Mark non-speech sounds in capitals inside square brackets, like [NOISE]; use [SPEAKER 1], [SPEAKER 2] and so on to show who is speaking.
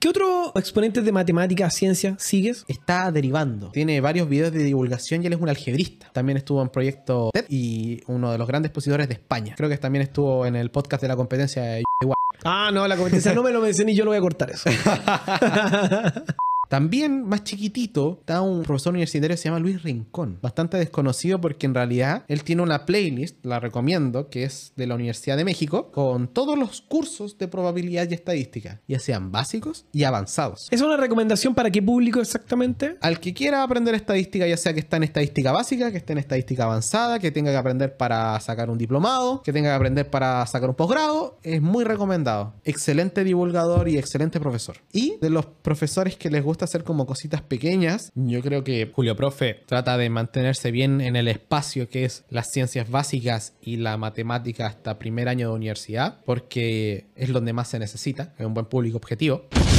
[SPEAKER 1] ¿Qué otro exponente de matemática, ciencia sigues? Está derivando. Tiene varios videos de divulgación y él es un algebrista. También estuvo en Proyecto TED y uno de los grandes expositores de España. Creo que también estuvo en el podcast de la competencia de
[SPEAKER 2] Ah, no, la competencia no me lo mencioné y yo lo voy a cortar eso. [LAUGHS]
[SPEAKER 1] También, más chiquitito, está un profesor universitario que se llama Luis Rincón, bastante desconocido porque en realidad él tiene una playlist, la recomiendo, que es de la Universidad de México, con todos los cursos de probabilidad y estadística, ya sean básicos y avanzados. ¿Es una recomendación para qué público exactamente? Al que quiera aprender estadística, ya sea que está en estadística básica, que esté en estadística avanzada, que tenga que aprender para sacar un diplomado, que tenga que aprender para sacar un posgrado, es muy recomendado. Excelente divulgador y excelente profesor. Y de los profesores que les gusta hacer como cositas pequeñas. Yo creo que Julio Profe trata de mantenerse bien en el espacio que es las ciencias básicas y la matemática
[SPEAKER 2] hasta primer año de universidad, porque es donde más se necesita, es un buen público objetivo.